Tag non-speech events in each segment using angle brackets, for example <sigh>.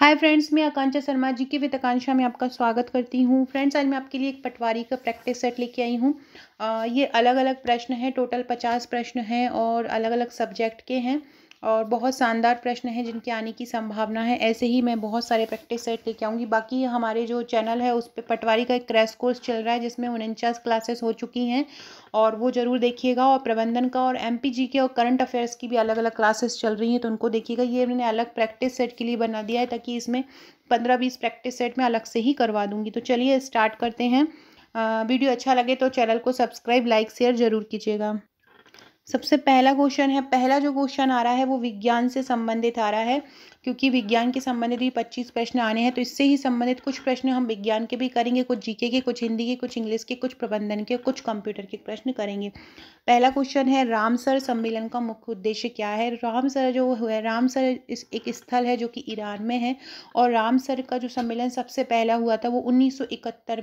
hi friends मैं आकांक्षा शर्मा जी की वित्तकांक्षा आकांक्षा में आपका स्वागत करती हूँ फ्रेंड्स आज मैं आपके लिए एक पटवारी का प्रैक्टिस सेट लेके आई हूँ ये अलग अलग प्रश्न हैं टोटल पचास प्रश्न हैं और अलग अलग सब्जेक्ट के हैं और बहुत शानदार प्रश्न हैं जिनके आने की संभावना है ऐसे ही मैं बहुत सारे प्रैक्टिस सेट लेके आऊँगी बाकी हमारे जो चैनल है उस पर पटवारी का एक क्रैश कोर्स चल रहा है जिसमें उनचास क्लासेस हो चुकी हैं और वो ज़रूर देखिएगा और प्रबंधन का और एम के और करंट अफेयर्स की भी अलग अलग क्लासेस चल रही हैं तो उनको देखिएगा ये मैंने अलग प्रैक्टिस सेट के लिए बना दिया है ताकि इसमें पंद्रह बीस प्रैक्टिस सेट में अलग से ही करवा दूँगी तो चलिए स्टार्ट करते हैं वीडियो अच्छा लगे तो चैनल को सब्सक्राइब लाइक शेयर ज़रूर कीजिएगा सबसे पहला क्वेश्चन है पहला जो क्वेश्चन आ रहा है वो विज्ञान से संबंधित आ रहा है क्योंकि विज्ञान के संबंधित भी पच्चीस प्रश्न आने हैं तो इससे ही संबंधित कुछ प्रश्न हम विज्ञान के भी करेंगे कुछ जीके के कुछ हिंदी के कुछ इंग्लिश के कुछ प्रबंधन के कुछ कंप्यूटर के प्रश्न करेंगे पहला क्वेश्चन है रामसर सम्मेलन का मुख्य उद्देश्य क्या है रामसर जो है रामसर इस एक स्थल है जो कि ईरान में है और रामसर का जो सम्मेलन सबसे पहला हुआ था वो उन्नीस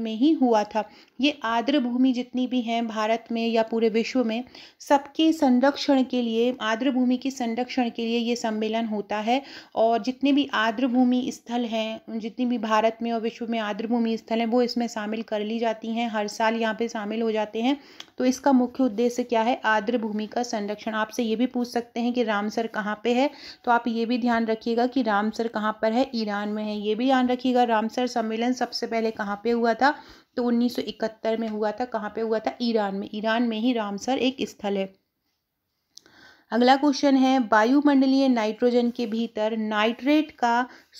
में ही हुआ था ये आर्द्र भूमि जितनी भी हैं भारत में या पूरे विश्व में सबके संरक्षण के लिए आर्द्र भूमि के संरक्षण के लिए ये सम्मेलन होता है और जितने भी आर्द्र भूमि स्थल हैं जितनी भी भारत में और विश्व में आर्द्र भूमि स्थल हैं वो इसमें शामिल कर ली जाती हैं हर साल यहाँ पे शामिल हो जाते हैं तो इसका मुख्य उद्देश्य क्या है आर्द्र भूमि का संरक्षण आपसे ये भी पूछ सकते हैं कि रामसर कहाँ पर है तो आप ये भी ध्यान रखिएगा कि रामसर कहाँ पर है ईरान में है ये भी ध्यान रखिएगा रामसर सम्मेलन सबसे पहले कहाँ पे हुआ था तो 1971 में हुआ था कहाँ पे हुआ था ईरान में ईरान में ही रामसर एक स्थल है अगला क्वेश्चन है वायुमंडलीय नाइट्रोजन के भीतर नाइट्रेट का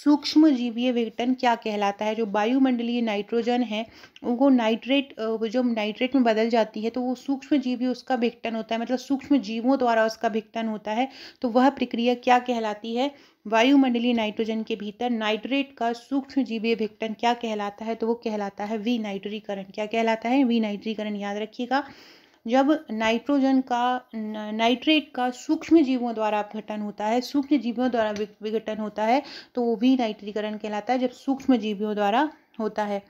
सूक्ष्म जीवीय विघटन क्या कहलाता है जो वायुमंडलीय नाइट्रोजन है वो नाइट्रेट जो नाइट्रेट में बदल जाती है तो वो सूक्ष्म जीवी उसका विघटन होता है मतलब सूक्ष्म जीवों द्वारा उसका विघटन होता है तो वह प्रक्रिया क्या कहलाती है वायुमंडलीय नाइट्रोजन के भीतर नाइट्रेट का सूक्ष्म जीवीय विघटन क्या कहलाता है तो वो कहलाता है वी नाइट्रीकरण क्या कहलाता है वी नाइट्रीकरण याद रखिएगा जब नाइट्रोजन का नाइट्रेट का सूक्ष्म जीवों द्वारा अपघटन होता है सूक्ष्म जीवों द्वारा विघटन होता है तो वो भी नाइट्रीकरण कहलाता है जब सूक्ष्म जीवियों द्वारा होता है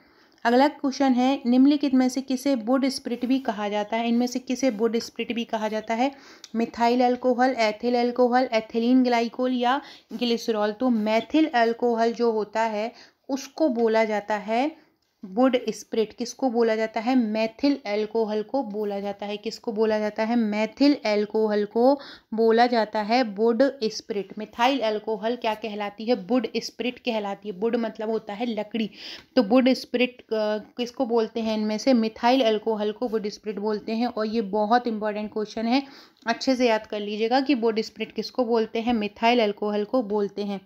अगला क्वेश्चन है निम्नलिखित में से किसे बुड स्प्रिट भी कहा जाता है इनमें से किसे बुड स्प्रिट भी कहा जाता है methyl alcohol ethyl alcohol ethylene glycol या ग्लिसरॉल तो मैथिल अल्कोहल जो होता है उसको बोला जाता है वुड स्प्रिट किसको बोला जाता है मैथिल एल्कोहल को बोला जाता है किसको बोला जाता है मैथिल एल्कोहल को बोला जाता है वुड स्प्रिट मिथाइल एल्कोहल क्या कहलाती है वुड स्प्रिट कहलाती है वुड मतलब होता है लकड़ी तो वुड स्प्रिट किसको बोलते हैं इनमें से मिथाइल एल्कोहल को वुड स्प्रिट बोलते हैं और ये बहुत इंपॉर्टेंट क्वेश्चन है अच्छे से याद कर लीजिएगा कि वुड स्प्रिट किसको बोलते हैं मिथाइल एल्कोहल को बोलते हैं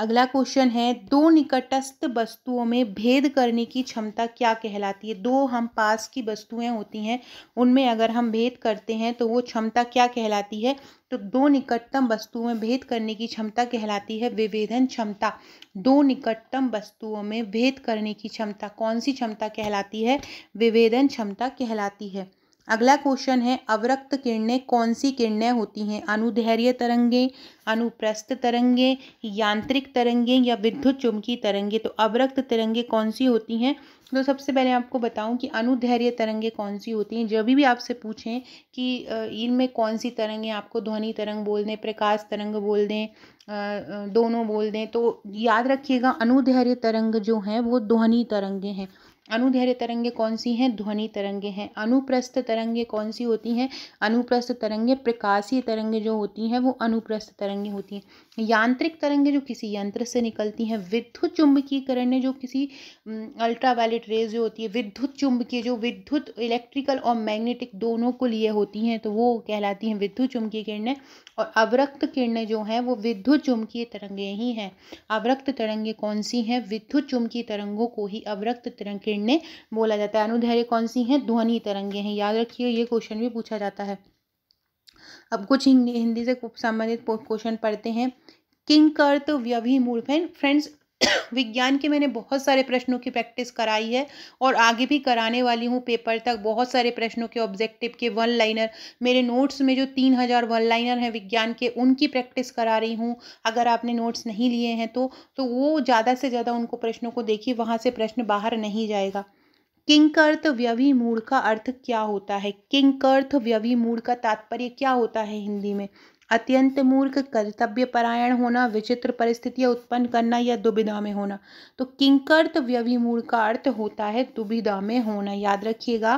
अगला क्वेश्चन है दो निकटस्थ वस्तुओं में भेद करने की क्षमता क्या कहलाती है दो हम पास की वस्तुएं होती हैं उनमें अगर हम भेद करते हैं तो वो क्षमता क्या कहलाती है तो दो निकटतम वस्तुओं में भेद करने की क्षमता कहलाती है विभेदन क्षमता दो निकटतम वस्तुओं में भेद करने की क्षमता कौन सी क्षमता कहलाती है विभेदन क्षमता कहलाती है अगला क्वेश्चन है अवरक्त किरणें कौन सी किरणें होती हैं अनुधैर्य तरंगें अनुप्रस्थ तरंगें यांत्रिक तरंगें या विद्युत चुंबकीय तरंगें तो अवरक्त तरंगें कौन सी होती हैं तो सबसे पहले आपको बताऊं कि अनुधैर्य तरंगें कौन सी होती हैं जब भी आपसे पूछें कि इनमें कौन सी तरंगें आपको ध्वनि तरंग बोल दें प्रकाश तरंग बोल दें दोनों बोल दें तो याद रखिएगा अनुधैर्य तरंग जो हैं वो ध्वनि तरंगें हैं अनुधैर्य तरंगे कौन सी हैं ध्वनि तरंगे हैं अनुप्रस्थ तरंगे कौन सी होती हैं अनुप्रस्थ तरंगे प्रकाशीय तरंगे जो होती हैं वो अनुप्रस्थ तरंगे होती हैं यांत्रिक तरंगे जो किसी यंत्र से निकलती हैं विद्युत चुंबकीयकरण ने जो किसी अल्ट्रावायलेट रेज जो होती है विद्युत चुंबकीय जो विद्युत इलेक्ट्रिकल और मैग्नेटिक दोनों को लिए होती हैं तो वो कहलाती हैं विद्युत चुंबकीय किरणें और अवरक्त किरणें जो हैं वो विद्युत चुंबकीय तरंगे ही हैं अवरक्त तरंगे कौन सी हैं विद्युत चुंबकीय तरंगों को ही अवरक्त तरंग किरणें बोला जाता है अनुधैर्य कौन सी हैं ध्वनि तरंगे हैं याद रखिए ये क्वेश्चन भी पूछा जाता है अब कुछ हिंदी से संबंधित क्वेश्चन पढ़ते हैं किंकर्त व्यभिमूर्फ फ्रेंड्स विज्ञान के मैंने बहुत सारे प्रश्नों की प्रैक्टिस कराई है और आगे भी कराने वाली हूँ पेपर तक बहुत सारे प्रश्नों के ऑब्जेक्टिव के वन लाइनर मेरे नोट्स में जो तीन हज़ार वन लाइनर हैं विज्ञान के उनकी प्रैक्टिस करा रही हूँ अगर आपने नोट्स नहीं लिए हैं तो तो वो ज़्यादा से ज़्यादा उनको प्रश्नों को देखिए वहाँ से प्रश्न बाहर नहीं जाएगा किंक अर्थ व्यवी मूढ़ का अर्थ क्या होता है किंक अर्थ व्यवी मूढ़ का तात्पर्य क्या होता है हिंदी में अत्यंत मूर्ख कर्तव्य परायण होना विचित्र परिस्थितियां उत्पन्न करना या दुविधा में होना तो किंकर्त व्यभिमूढ़ का अर्थ होता है दुविधा में होना याद रखिएगा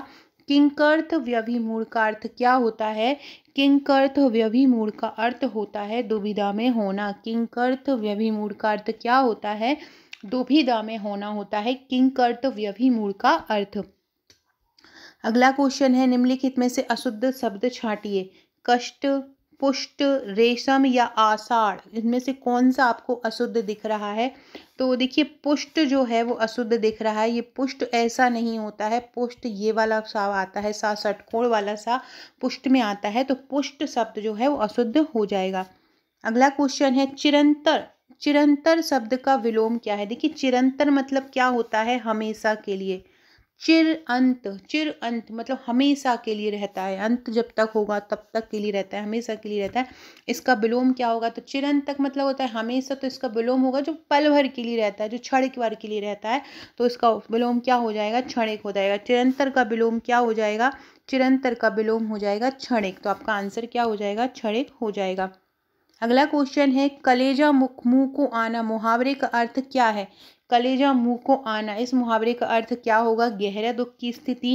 किंकर्त व्यभिमूढ़ का अर्थ क्या होता है किंकर्थ व्यभिमूढ़ का अर्थ होता है दुविधा में होना किंकर्त व्यभिमूढ़ का अर्थ क्या होता है दुविधा में होना होता है किंकर्त व्यभिमूढ़ का अर्थ अगला क्वेश्चन है निम्नलिखित में से अशुद्ध शब्द छाटिए कष्ट पुष्ट रेशम या आषाढ़ इनमें से कौन सा आपको अशुद्ध दिख रहा है तो देखिए पुष्ट जो है वो अशुद्ध दिख रहा है ये पुष्ट ऐसा नहीं होता है पुष्ट ये वाला सा आता है सा सटकोण वाला सा पुष्ट में आता है तो पुष्ट शब्द जो है वो अशुद्ध हो जाएगा अगला क्वेश्चन है चिरंतर चिरंतर शब्द का विलोम क्या है देखिए चिरंतर मतलब क्या होता है हमेशा के लिए चिर अंत चिर अंत मतलब हमेशा के लिए रहता है अंत जब तक होगा तब तक के लिए रहता है हमेशा के लिए रहता है इसका विलोम क्या होगा तो चिरंत तक मतलब होता है हमेशा तो इसका विलोम होगा जो पल भर के लिए रहता है जो क्षण भर के लिए रहता है तो इसका विलोम क्या हो जाएगा क्षणिक हो जाएगा चिरंतर का विलोम क्या हो जाएगा चिरंतर का विलोम हो जाएगा क्षणिक तो आपका आंसर क्या हो जाएगा क्षणिक हो जाएगा अगला क्वेश्चन है कलेजा मुख मुंह को आना मुहावरे का अर्थ क्या है कलेजा मुंह को आना इस मुहावरे का अर्थ क्या होगा गहरा दुख की स्थिति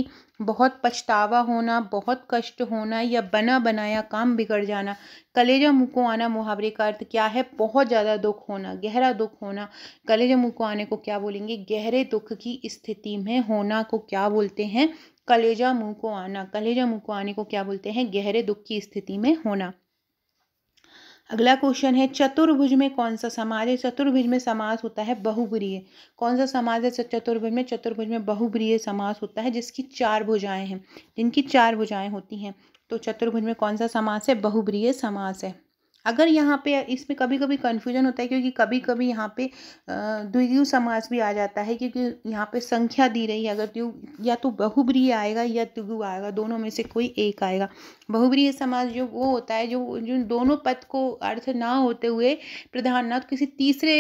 बहुत पछतावा होना बहुत कष्ट होना या बना बनाया काम बिगड़ जाना कलेजा मुंह को आना मुहावरे का अर्थ क्या है बहुत ज़्यादा दुख होना गहरा दुख होना कलेजा मुंह को आने को क्या बोलेंगे गहरे दुख की स्थिति में होना को क्या बोलते हैं कलेजा मुंह को आना कलेजा मुंह को आने को क्या बोलते हैं गहरे दुख की स्थिति में होना अगला क्वेश्चन है चतुर्भुज में कौन सा समाज है चतुर्भुज में समास होता है बहुब्रीय कौन सा समाज है चतुर्भुज में चतुर्भुज में बहुब्रीय समास होता है जिसकी चार भुजाएं हैं जिनकी चार भुजाएं होती हैं तो चतुर्भुज में कौन सा समास है बहुब्रीय समास है अगर यहाँ पे इसमें कभी कभी कन्फ्यूजन होता है क्योंकि कभी कभी यहाँ पे द्विगु समास भी आ जाता है क्योंकि यहाँ पे संख्या दी रही है अगर त्यु या तो बहुब्रीय आएगा या द्विगु आएगा दोनों में से कोई एक आएगा बहुब्रीय समास जो वो होता है जो जो दोनों पद को अर्थ ना होते हुए प्रधान ना तो किसी तीसरे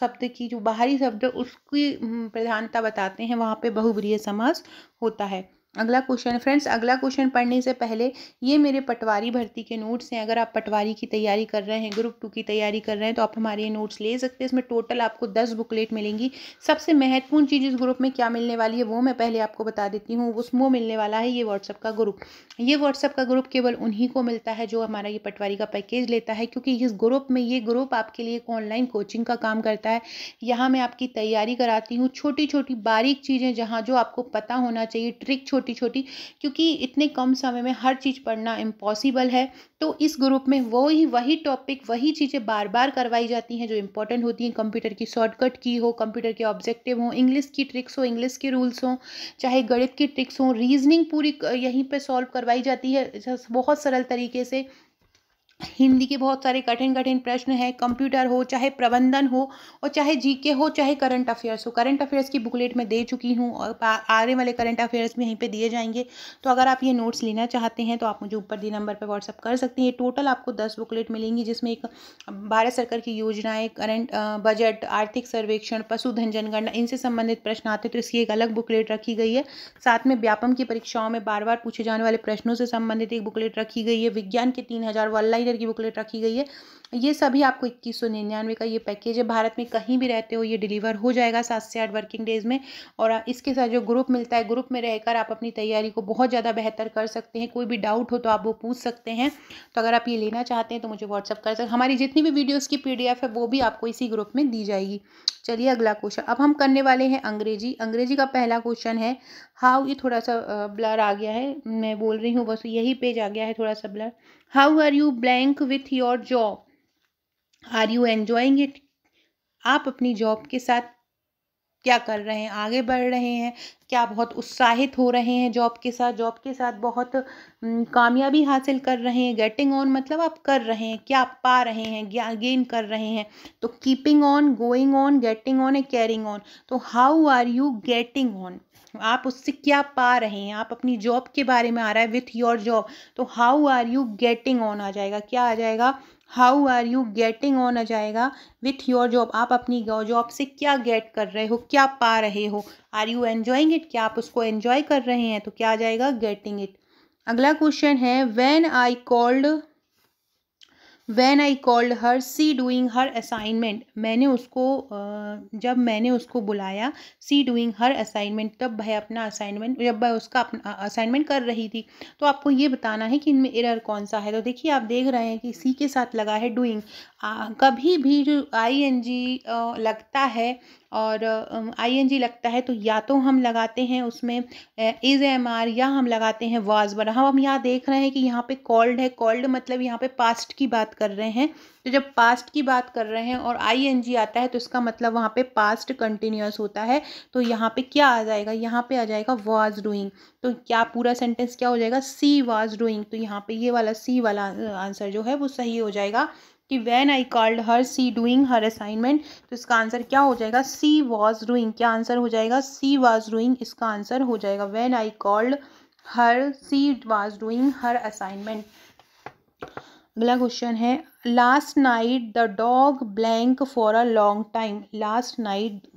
शब्द की जो बाहरी शब्द उसकी प्रधानता बताते हैं वहाँ पर बहुब्रीय समास होता है अगला क्वेश्चन फ्रेंड्स अगला क्वेश्चन पढ़ने से पहले ये मेरे पटवारी भर्ती के नोट्स हैं अगर आप पटवारी की तैयारी कर रहे हैं ग्रुप टू की तैयारी कर रहे हैं तो आप हमारे ये नोट्स ले सकते हैं इसमें टोटल आपको दस बुकलेट मिलेंगी सबसे महत्वपूर्ण चीज़ इस ग्रुप में क्या मिलने वाली है वो मैं पहले आपको बता देती हूँ उसमें मिलने वाला है ये व्हाट्सअप का ग्रुप ये व्हाट्सअप का ग्रुप केवल उन्हीं को मिलता है जो हमारा ये पटवारी का पैकेज लेता है क्योंकि इस ग्रुप में ये ग्रुप आपके लिए एक ऑनलाइन कोचिंग का काम करता है यहाँ मैं आपकी तैयारी कराती हूँ छोटी छोटी बारीक चीज़ें जहाँ जो आपको पता होना चाहिए ट्रिक छोटी छोटी क्योंकि इतने कम समय में हर चीज़ पढ़ना इम्पॉसिबल है तो इस ग्रुप में वो ही वही टॉपिक वही चीज़ें बार बार करवाई जाती हैं जो इंपॉर्टेंट होती हैं कंप्यूटर की शॉर्टकट की हो कंप्यूटर के ऑब्जेक्टिव हों इंग्लिश की ट्रिक्स हो इंग्लिश के रूल्स हों चाहे गणित की ट्रिक्स हों रीजनिंग पूरी यहीं पर सॉल्व करवाई जाती है बहुत सरल तरीके से हिंदी के बहुत सारे कठिन कठिन प्रश्न हैं कंप्यूटर हो चाहे प्रबंधन हो और चाहे जीके हो चाहे करंट अफेयर्स हो करंट अफेयर्स की बुकलेट मैं दे चुकी हूँ और आने वाले करंट अफेयर्स में यहीं पे दिए जाएंगे तो अगर आप ये नोट्स लेना चाहते हैं तो आप मुझे ऊपर दिए नंबर पर व्हाट्सअप कर सकते हैं टोटल आपको दस बुकलेट मिलेंगी जिसमें एक भारत सरकार की योजनाएँ करंट बजट आर्थिक सर्वेक्षण पशुधन जनगणना इनसे संबंधित प्रश्न आते हैं तो इसकी एक अलग बुकलेट रखी गई है साथ में व्यापम की परीक्षाओं में बार बार पूछे जाने वाले प्रश्नों से संबंधित एक बुकलेट रखी गई है विज्ञान के तीन हज़ार ईयर की बुकलेट रखी गई है ये सभी आपको इक्कीस सौ निन्यानवे का ये पैकेज है भारत में कहीं भी रहते हो ये डिलीवर हो जाएगा सात से आठ वर्किंग डेज में और इसके साथ जो ग्रुप मिलता है ग्रुप में रहकर आप अपनी तैयारी को बहुत ज़्यादा बेहतर कर सकते हैं कोई भी डाउट हो तो आप वो पूछ सकते हैं तो अगर आप ये लेना चाहते हैं तो मुझे व्हाट्सअप कर सकते हमारी जितनी भी वीडियोज़ की पी है वो भी आपको इसी ग्रुप में दी जाएगी चलिए अगला क्वेश्चन अब हम करने वाले हैं अंग्रेजी अंग्रेजी का पहला क्वेश्चन है हाउ ये थोड़ा सा ब्लर आ गया है मैं बोल रही हूँ बस यही पेज आ गया है थोड़ा सा blur how are you blank with your job are you enjoying it आप अपनी जॉब के साथ क्या कर रहे हैं आगे बढ़ रहे हैं क्या बहुत उत्साहित हो रहे हैं जॉब के साथ जॉब के साथ बहुत कामयाबी हासिल कर रहे हैं गेटिंग ऑन मतलब आप कर रहे हैं क्या आप पा रहे हैं गेन कर रहे हैं तो keeping on going on getting on and carrying on तो how are you getting on आप उससे क्या पा रहे हैं आप अपनी जॉब के बारे में आ रहा है विथ योर जॉब तो how are you getting on आ जाएगा क्या आ जाएगा how are you getting on आ जाएगा विथ योर जॉब आप अपनी जॉब से क्या गेट कर रहे हो क्या पा रहे हो आर यू एन्जॉइंग इट क्या आप उसको एन्जॉय कर रहे हैं तो क्या आ जाएगा गेटिंग इट अगला क्वेश्चन है when I called when I called her she doing her assignment मैंने उसको जब मैंने उसको बुलाया सी डूइंग हर असाइनमेंट तब भाई अपना असाइनमेंट जब भाई उसका अपना असाइनमेंट कर रही थी तो आपको ये बताना है कि इनमें एरर कौन सा है तो देखिए आप देख रहे हैं कि सी के साथ लगा है डूइंग कभी भी आई एन जी लगता है और आई एन जी लगता है तो या तो हम लगाते हैं उसमें इज़ एम आर या हम लगाते हैं वाज बर हम यहाँ देख रहे हैं कि यहाँ पे कॉल्ड है कॉल्ड मतलब यहाँ पे पास्ट की बात कर रहे हैं तो जब पास्ट की बात कर रहे हैं और आई एन जी आता है तो इसका मतलब वहाँ पे पास्ट कंटिन्यूस होता है तो यहाँ पे क्या आ जाएगा यहाँ पे आ जाएगा वाज डूइंग तो क्या पूरा सेंटेंस क्या हो जाएगा सी वाज डूइंग तो यहाँ पे ये वाला सी वाला आंसर जो है वो सही हो जाएगा कि when I called her she doing her assignment तो इसका आंसर क्या हो जाएगा सी वॉज डूइंग क्या आंसर हो जाएगा सी वॉज डूइंग इसका आंसर हो जाएगा when I called her she was doing her assignment अगला क्वेश्चन है last night the dog blank for a long time last night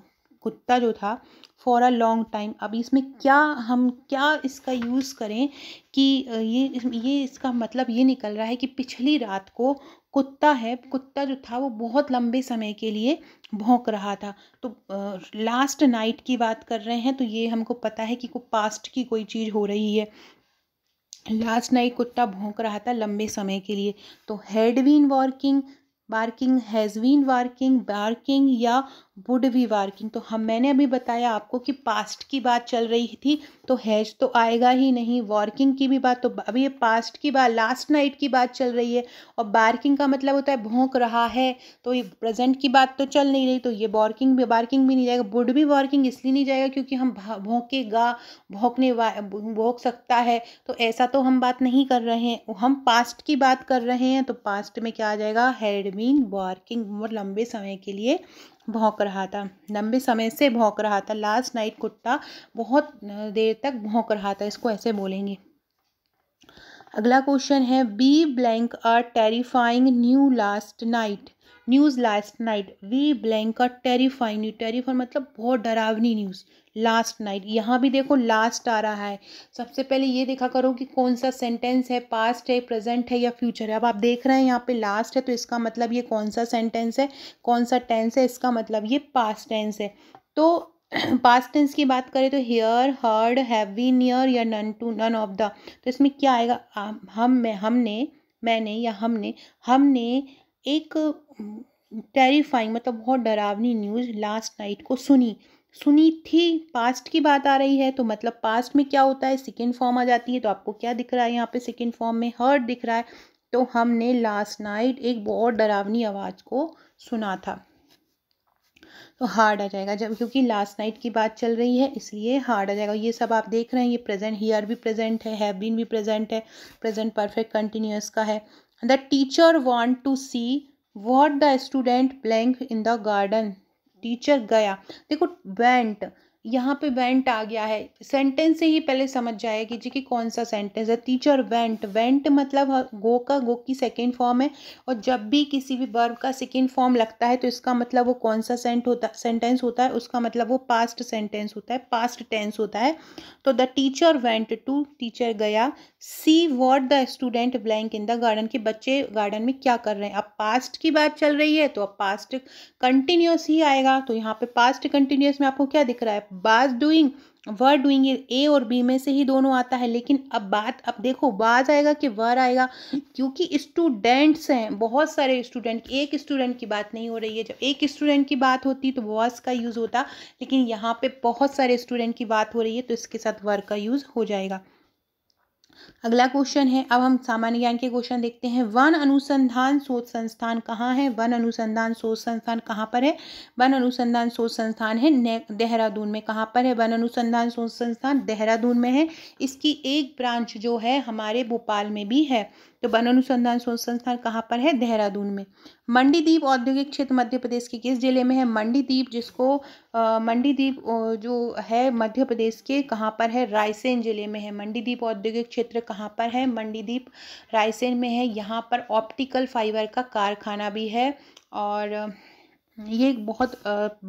कुत्ता जो था फॉर अ लॉन्ग टाइम अब इसमें क्या हम क्या इसका यूज़ करें कि ये ये इसका मतलब ये निकल रहा है कि पिछली रात को कुत्ता है कुत्ता जो था वो बहुत लंबे समय के लिए भौंक रहा था तो आ, लास्ट नाइट की बात कर रहे हैं तो ये हमको पता है कि को पास्ट की कोई चीज़ हो रही है लास्ट नाइट कुत्ता भौंक रहा था लंबे समय के लिए तो had been been working barking has been working barking या वुड वी वार्किंग तो हम मैंने अभी बताया आपको कि पास्ट की बात चल रही थी तो हैज तो आएगा ही नहीं वॉर्किंग की भी बात तो अभी ये पास्ट की बात लास्ट नाइट की बात चल रही है और बार्किंग का मतलब होता है भोंक रहा है तो ये प्रेजेंट की बात तो चल नहीं रही तो ये वॉर्किंग भी बार्किंग भी नहीं जाएगा बुड भी वॉर्किंग इसलिए नहीं जाएगा क्योंकि हम भोंकेगा भोंकने भोंक सकता है तो ऐसा तो हम बात नहीं कर रहे हैं हम पास्ट की बात कर रहे हैं तो पास्ट में क्या आ जाएगा हेडमीन मीन वॉर्किंग लंबे समय के लिए भौंक रहा था लंबे समय से भौंक रहा था लास्ट नाइट कुत्ता बहुत देर तक भौंक रहा था इसको ऐसे बोलेंगे अगला क्वेश्चन है be blank are terrifying new last night news last night we blank are terrifying terrifying मतलब बहुत डरावनी न्यूज़ लास्ट नाइट यहाँ भी देखो लास्ट आ रहा है सबसे पहले ये देखा करो कि कौन सा सेंटेंस है पास्ट है प्रेजेंट है या फ्यूचर है अब आप देख रहे हैं यहाँ पे लास्ट है तो इसका मतलब ये कौन सा सेंटेंस है कौन सा टेंस है इसका मतलब ये पास्ट टेंस है तो पास्ट <clears throat> टेंस की बात करें तो हेयर हर्ड हैवी नियर या none to none of the तो इसमें क्या आएगा हम मैं हमने मैंने या हमने हमने एक टेरिफाइंग मतलब बहुत डरावनी न्यूज़ लास्ट नाइट को सुनी सुनी थी पास्ट की बात आ रही है तो मतलब पास्ट में क्या होता है सेकेंड फॉर्म आ जाती है तो आपको क्या दिख रहा है यहाँ पे सेकेंड फॉर्म में हर्ट दिख रहा है तो हमने लास्ट नाइट एक बहुत डरावनी आवाज़ को सुना था तो हार्ड आ जाएगा जब क्योंकि लास्ट नाइट की बात चल रही है इसलिए हार्ड आ जाएगा ये सब आप देख रहे हैं ये प्रेजेंट हियर भी प्रेजेंट है हैव बीन भी प्रेजेंट है प्रेजेंट परफेक्ट कंटिन्यूस का है the teacher want to see what the student blank in the garden teacher गया देखो वेंट यहाँ पे वेंट आ गया है सेंटेंस से ही पहले समझ जाएगी जी कि कौन सा सेंटेंस है टीचर वेंट वेंट मतलब गो का गो की सेकेंड फॉर्म है और जब भी किसी भी वर्ब का सेकेंड फॉर्म लगता है तो इसका मतलब वो कौन सा सेंट होता सेंटेंस होता है उसका मतलब वो पास्ट सेंटेंस होता है पास्ट टेंस होता है तो the teacher went to teacher गया see what the student blank in the garden के बच्चे गार्डन में क्या कर रहे हैं अब पास्ट की बात चल रही है तो अब पास्ट कंटिन्यूस ही आएगा तो यहाँ पे पास्ट कंटिन्यूस में आपको क्या दिख रहा है बाज डूइंग वर डूइंग ए और बी में से ही दोनों आता है लेकिन अब बात अब देखो बाज आएगा कि वर आएगा क्योंकि स्टूडेंट्स हैं बहुत सारे स्टूडेंट एक स्टूडेंट की बात नहीं हो रही है जब एक स्टूडेंट की बात होती तो वॉज का यूज़ होता लेकिन यहाँ पे बहुत सारे स्टूडेंट की बात हो रही है तो इसके साथ वर का यूज़ हो जाएगा अगला क्वेश्चन है अब हम सामान्य ज्ञान के क्वेश्चन देखते हैं वन अनुसंधान शोध संस्थान कहाँ है वन अनुसंधान शोध संस्थान कहाँ पर है वन अनुसंधान शोध संस्थान है देहरादून में कहाँ पर है वन अनुसंधान शोध संस्थान देहरादून में है इसकी एक ब्रांच जो है हमारे भोपाल में भी है तो वन अनुसंधान शोध संस्थान कहाँ पर है देहरादून में मंडीदीप औद्योगिक क्षेत्र मध्य प्रदेश के किस जिले में है मंडीदीप जिसको मंडीदीप जो है मध्य प्रदेश के कहाँ पर है रायसेन जिले में है मंडीदीप औद्योगिक क्षेत्र कहाँ पर है मंडीदीप रायसेन में है यहाँ पर ऑप्टिकल फाइबर का कारखाना भी है और ये एक बहुत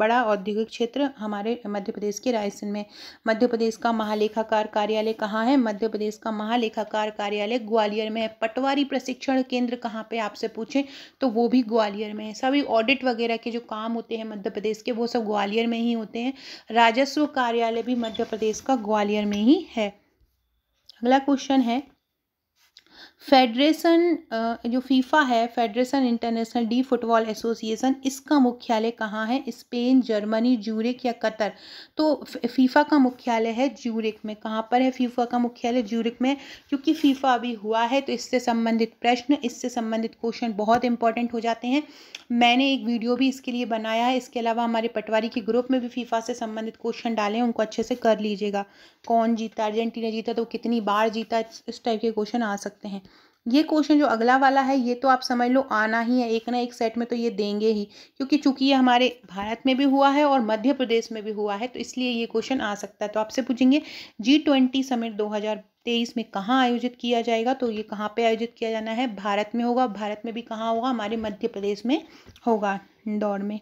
बड़ा औद्योगिक क्षेत्र हमारे मध्य प्रदेश के रायसेन में मध्य प्रदेश का महालेखाकार कार्यालय कहाँ है मध्य प्रदेश का महालेखाकार कार्यालय ग्वालियर में है पटवारी प्रशिक्षण केंद्र कहाँ पे आपसे पूछें तो वो भी ग्वालियर में है सभी ऑडिट वगैरह के जो काम होते हैं मध्य प्रदेश के वो सब ग्वालियर में ही होते हैं राजस्व कार्यालय भी मध्य प्रदेश का ग्वालियर में ही है अगला क्वेश्चन है फेडरेशन जो फीफा है federation international de football association इसका मुख्यालय कहाँ है स्पेन जर्मनी जूरिक या कतर तो फीफा का मुख्यालय है जूरिक में कहाँ पर है फीफा का मुख्यालय जूरिक में क्योंकि फीफा अभी हुआ है तो इससे संबंधित प्रश्न इससे संबंधित क्वेश्चन बहुत इंपॉर्टेंट हो जाते हैं मैंने एक वीडियो भी इसके लिए बनाया है इसके अलावा हमारे पटवारी के ग्रुप में भी फीफा से संबंधित क्वेश्चन डाले हैं उनको अच्छे से कर लीजिएगा कौन जीता अर्जेंटीना जीता तो कितनी बार जीता इस टाइप के क्वेश्चन आ सकते हैं ये क्वेश्चन जो अगला वाला है ये तो आप समझ लो आना ही है एक ना एक सेट में तो ये देंगे ही क्योंकि चूंकि ये हमारे भारत में भी हुआ है और मध्य प्रदेश में भी हुआ है तो इसलिए ये क्वेश्चन आ सकता है तो आपसे पूछेंगे जी ट्वेंटी समिट दो तेईस में कहाँ आयोजित किया जाएगा तो ये कहाँ पे आयोजित किया जाना है भारत में होगा भारत में भी कहाँ होगा हमारे मध्य प्रदेश में होगा इंदौर में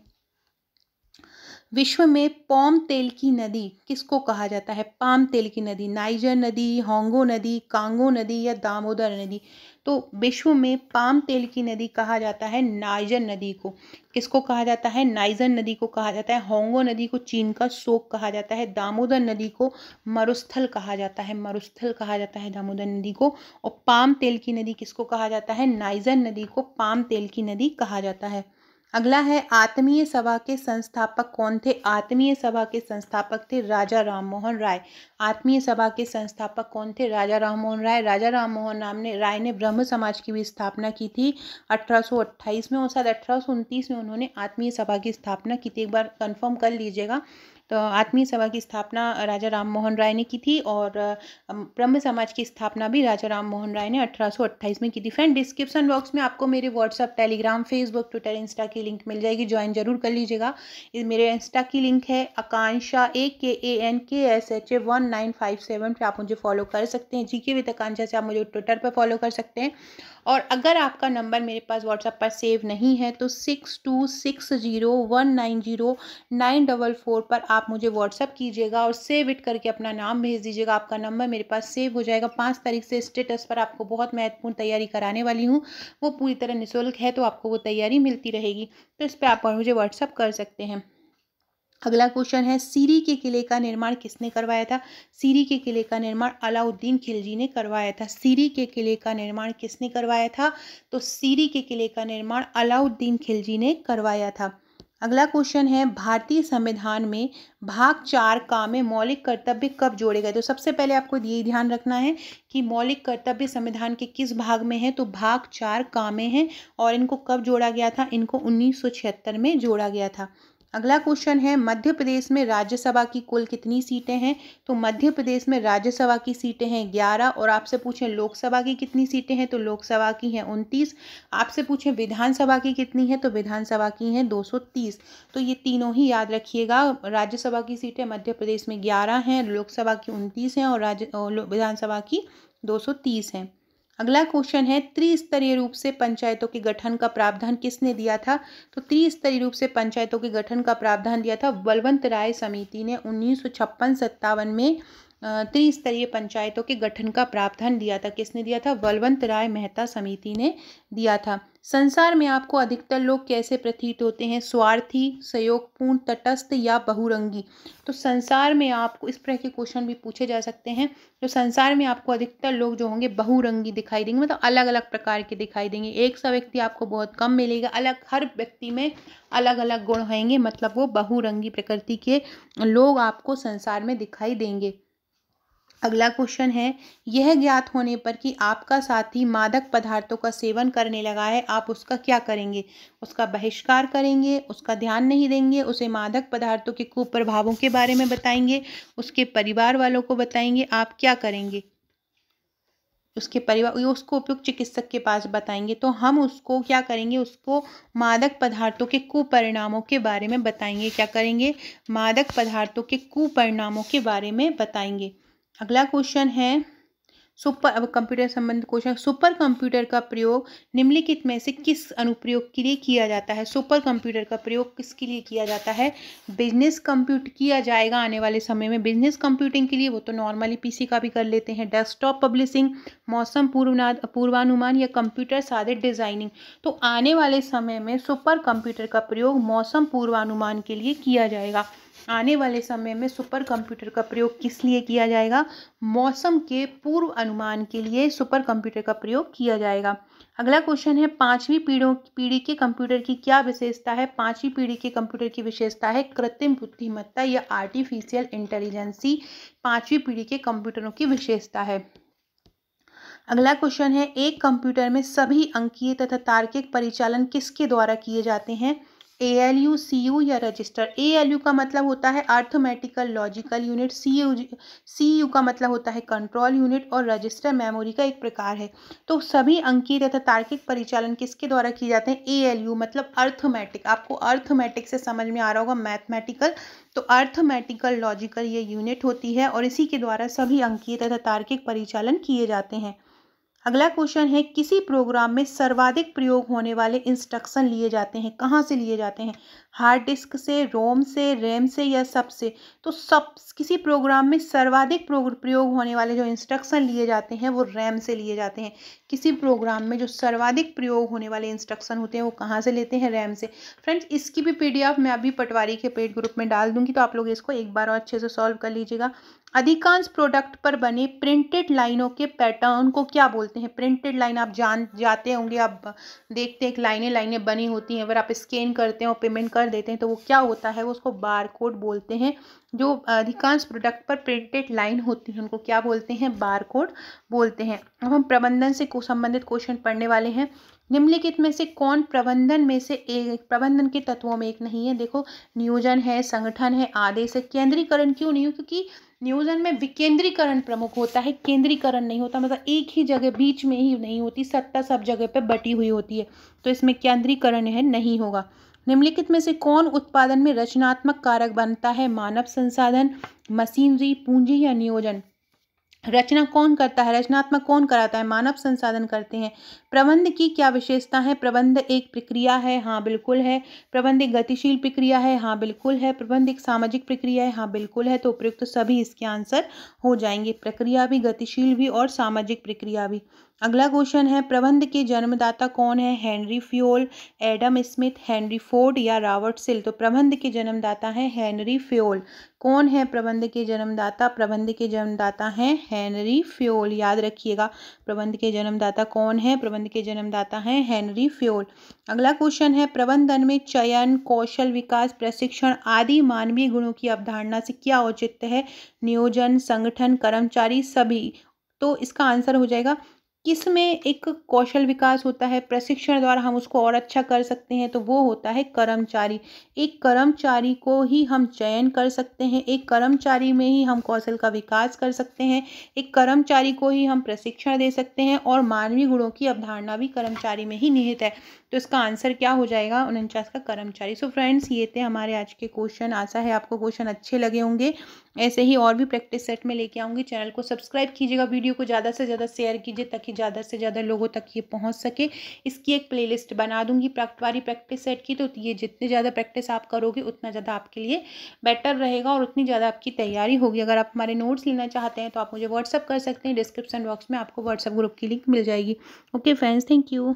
विश्व में पॉम तेल की नदी किसको कहा जाता है पाम तेल की नदी नाइजर नदी होंगो नदी कांगो नदी या दामोदर नदी तो विश्व में पाम तेल की नदी कहा जाता है नाइजर नदी को किसको कहा जाता है नाइजर नदी को कहा जाता है होंगो नदी को चीन का शोक कहा जाता है दामोदर नदी को मरुस्थल कहा जाता है मरुस्थल कहा जाता है दामोदर नदी को और पाम तेल की नदी किसको कहा जाता है नाइजर नदी को पाम तेल की नदी कहा जाता है अगला है आत्मीय सभा के संस्थापक कौन थे आत्मीय सभा के संस्थापक थे राजा राम मोहन राय आत्मीय सभा के संस्थापक कौन थे राजा राममोहन राय राजा राममोहन राम ने राय ने ब्रह्म समाज की भी स्थापना की थी 1828 में और साथ अठारह में उन्होंने आत्मीय सभा की स्थापना की थी एक बार कंफर्म कर लीजिएगा तो आत्मीय सभा की स्थापना राजा राम मोहन राय ने की थी और ब्रह्म समाज की स्थापना भी राजा राम मोहन राय ने अठारह में की थी फ्रेंड डिस्क्रिप्शन बॉक्स में आपको मेरे WhatsApp Telegram Facebook Twitter Insta की लिंक मिल जाएगी ज्वाइन जरूर कर लीजिएगा मेरे इंस्टा की लिंक है Akanksha A K A N K S H A one nine five seven पर आप मुझे फॉलो कर सकते हैं जी के विद आकांक्षा से आप मुझे ट्विटर पर फॉलो कर सकते हैं और अगर आपका नंबर मेरे पास व्हाट्सएप पर सेव नहीं है तो six two six zero one nine zero nine double four पर आप मुझे व्हाट्सअप कीजिएगा और सेव इट करके अपना नाम भेज दीजिएगा आपका नंबर मेरे पास सेव हो जाएगा पाँच तारीख से स्टेटस पर आपको बहुत महत्वपूर्ण तैयारी कराने वाली हूँ वो पूरी तरह निःशुल्क है तो आपको वो तैयारी मिलती रहेगी तो इस पर आप मुझे व्हाट्सअप कर सकते हैं अगला क्वेश्चन है सीरी के किले का निर्माण किसने करवाया था सीरी के किले का निर्माण अलाउद्दीन खिलजी ने करवाया था सीरी के किले का निर्माण किसने करवाया था तो सीरी के किले का निर्माण अलाउद्दीन खिलजी ने करवाया था अगला क्वेश्चन है भारतीय संविधान में भाग चार का में मौलिक कर्तव्य कब जोड़े गए तो सबसे पहले आपको ये ध्यान रखना है कि मौलिक कर्तव्य संविधान के किस भाग में है तो भाग चार का में है और इनको कब जोड़ा गया था इनको उन्नीस में जोड़ा गया था अगला क्वेश्चन है मध्य प्रदेश में राज्यसभा की कुल कितनी सीटें हैं तो मध्य प्रदेश में राज्यसभा की सीटें हैं ग्यारह और आपसे पूछें लोकसभा की कितनी सीटें हैं तो लोकसभा की हैं उनतीस आपसे पूछें विधानसभा की कितनी है तो विधानसभा की हैं दो सौ तीस तो ये तीनों ही याद रखिएगा राज्यसभा की सीटें मध्य प्रदेश में ग्यारह हैं लोकसभा की उनतीस हैं और राज्य विधानसभा की दो सौ तीस हैं अगला क्वेश्चन है त्रिस्तरीय रूप से पंचायतों के गठन का प्रावधान किसने दिया था तो त्रिस्तरीय रूप से पंचायतों के गठन का प्रावधान दिया था बलवंत राय समिति ने उन्नीस सौ में त्रिस्तरीय पंचायतों के गठन का प्रावधान दिया था किसने दिया था बलवंत राय मेहता समिति ने दिया था संसार में आपको अधिकतर लोग कैसे प्रतीत होते हैं स्वार्थी सहयोगपूर्ण तटस्थ या बहुरंगी तो संसार में आपको इस तरह के क्वेश्चन भी पूछे जा सकते हैं तो संसार में आपको अधिकतर लोग जो होंगे बहुरंगी दिखाई देंगे मतलब अलग अलग प्रकार के दिखाई देंगे एक सा व्यक्ति आपको बहुत कम मिलेगा अलग हर व्यक्ति में अलग अलग गुण होंगे मतलब वो बहुरंगी प्रकृति के लोग आपको संसार में दिखाई देंगे अगला क्वेश्चन है यह ज्ञात होने पर कि आपका साथी मादक पदार्थों का सेवन करने लगा है आप उसका क्या करेंगे उसका बहिष्कार करेंगे उसका ध्यान नहीं देंगे उसे मादक पदार्थों के कुप्रभावों के बारे में बताएंगे उसके परिवार वालों को बताएंगे आप क्या करेंगे उसके परिवार उसको उपयुक्त चिकित्सक के पास बताएंगे तो हम उसको क्या करेंगे उसको मादक पदार्थों के कुपरिणामों के बारे में बताएंगे क्या करेंगे मादक पदार्थों के कुपरिणामों के बारे में बताएंगे अगला क्वेश्चन है सुपर अब कंप्यूटर संबंधित क्वेश्चन सुपर कंप्यूटर का प्रयोग निम्नलिखित में से किस अनुप्रयोग के लिए किया जाता है सुपर कंप्यूटर का प्रयोग किसके लिए किया जाता है बिजनेस कंप्यूट किया जाएगा आने वाले समय में बिजनेस कंप्यूटिंग के लिए वो तो नॉर्मली पीसी का भी कर लेते हैं डेस्कटॉप पब्लिशिंग मौसम पूर्वना पूर्वानुमान या कंप्यूटर साधित डिजाइनिंग तो आने वाले समय में सुपर कंप्यूटर का प्रयोग मौसम पूर्वानुमान के लिए किया जाएगा आने वाले समय में सुपर कंप्यूटर का प्रयोग किस लिए किया जाएगा मौसम के पूर्व अनुमान के लिए सुपर कंप्यूटर का प्रयोग किया जाएगा अगला क्वेश्चन है पांचवी पीढ़ियों पीढ़ी के कंप्यूटर की क्या विशेषता है पांचवी पीढ़ी के कंप्यूटर की विशेषता है कृत्रिम बुद्धिमत्ता या आर्टिफिशियल इंटेलिजेंसी पांचवी पीढ़ी के कंप्यूटरों की विशेषता है अगला क्वेश्चन है एक कंप्यूटर में सभी अंकीय तथा तार्किक परिचालन किसके द्वारा किए जाते हैं A L U C U या रजिस्टर ए एल यू का मतलब होता है arithmetical logical unit C U C U का मतलब होता है कंट्रोल यूनिट और रजिस्टर मेमोरी का एक प्रकार है तो सभी अंकी तथा तार्किक परिचालन किसके द्वारा किए जाते हैं ए एल यू मतलब अर्थमेटिक आपको अर्थमेटिक से समझ में आ रहा होगा मैथमेटिकल तो अर्थमेटिकल लॉजिकल ये यूनिट होती है और इसी के द्वारा सभी अंकीय तथा तार्किक परिचालन किए जाते हैं अगला क्वेश्चन है किसी प्रोग्राम में सर्वाधिक प्रयोग होने वाले इंस्ट्रक्शन लिए जाते हैं कहाँ से लिए जाते हैं हार्ड डिस्क से रोम से रैम से या सब से तो सब किसी प्रोग्राम में सर्वाधिक प्रयोग होने वाले जो इंस्ट्रक्शन लिए जाते हैं वो रैम से लिए जाते हैं किसी प्रोग्राम में जो सर्वाधिक प्रयोग होने वाले इंस्ट्रक्शन होते हैं वो कहाँ से लेते हैं रैम से फ्रेंड्स इसकी भी पी मैं अभी पटवारी के पेड ग्रुप में डाल दूँगी तो आप लोग इसको एक बार और अच्छे से सॉल्व कर लीजिएगा अधिकांश प्रोडक्ट पर बने प्रिंटेड लाइनों के पैटर्न को क्या बोलते हैं प्रिंटेड लाइन आप जान जाते होंगे आप देखते हैं लाइने लाइनें बनी होती हैं अगर आप स्कैन करते हैं और पेमेंट कर देते हैं तो वो क्या होता है वो उसको बार कोड बोलते हैं जो अधिकांश प्रोडक्ट पर प्रिंटेड लाइन होती है उनको क्या बोलते हैं बार कोड बोलते हैं अब हम प्रबंधन से संबंधित क्वेश्चन पढ़ने वाले हैं निम्नलिखित में से कौन प्रबंधन में से एक प्रबंधन के तत्वों में एक नहीं है देखो नियोजन है संगठन है आदेश है केंद्रीकरण क्यों नहीं क्योंकि नियोजन में विकेंद्रीकरण प्रमुख होता है केंद्रीकरण नहीं होता मतलब एक ही जगह बीच में ही नहीं होती सत्ता सब जगह पर बटी हुई होती है तो इसमें केंद्रीकरण है नहीं होगा निम्नलिखित में से कौन उत्पादन में रचनात्मक कारक बनता है मानव संसाधन मशीनरी पूंजी या नियोजन रचना कौन करता है रचनात्मक कौन कराता है मानव संसाधन करते हैं प्रबंध की क्या विशेषता है प्रबंध एक प्रक्रिया है हाँ बिल्कुल है प्रबंध एक गतिशील प्रक्रिया है हाँ बिल्कुल है प्रबंध एक सामाजिक प्रक्रिया है हाँ बिल्कुल है तो उपयुक्त सभी इसके आंसर हो जाएंगे प्रक्रिया भी गतिशील भी और सामाजिक प्रक्रिया भी अगला क्वेश्चन है प्रबंध के जन्मदाता कौन है Henri Fayol Adam Smith Henry Ford या रॉबर्ट सिल तो प्रबंध के जन्मदाता है हेनरी फ्योल कौन है प्रबंध के जन्मदाता प्रबंध के जन्मदाता हैं हेनरी फ्योल याद रखिएगा प्रबंध के जन्मदाता कौन है प्रबंध के जन्मदाता हैं हेनरी फ्योल अगला क्वेश्चन है प्रबंधन में चयन कौशल विकास प्रशिक्षण आदि मानवीय गुणों की अवधारणा से क्या औचित्य है नियोजन संगठन कर्मचारी सभी तो इसका आंसर हो जाएगा किस में एक कौशल विकास होता है प्रशिक्षण द्वारा हम उसको और अच्छा कर सकते हैं तो वो होता है कर्मचारी एक कर्मचारी को ही हम चयन कर सकते हैं एक कर्मचारी में ही हम कौशल का विकास कर सकते हैं एक कर्मचारी को ही हम प्रशिक्षण दे सकते हैं और मानवीय गुणों की अवधारणा भी कर्मचारी में ही निहित है तो इसका आंसर क्या हो जाएगा उनचास का कर्मचारी सो so फ्रेंड्स ये थे हमारे आज के क्वेश्चन आशा है आपको क्वेश्चन अच्छे लगे होंगे ऐसे ही और भी प्रैक्टिस सेट में लेके आऊँगी चैनल को सब्सक्राइब कीजिएगा वीडियो को ज़्यादा से ज़्यादा शेयर कीजिए ताकि ज़्यादा से ज़्यादा लोगों तक ये पहुँच सके इसकी एक प्लेलिस्ट बना दूँगी वाली प्रैक्टिस सेट की तो ये जितने ज़्यादा प्रैक्टिस आप करोगे उतना ज़्यादा आपके लिए बेटर रहेगा और उतनी ज़्यादा आपकी तैयारी होगी अगर आप हमारे नोट्स लेना चाहते हैं तो आप मुझे व्हाट्सअप कर सकते हैं डिस्क्रिप्शन बॉक्स में आपको व्हाट्सअप ग्रुप की लिंक मिल जाएगी ओके फ्रेंड्स थैंक यू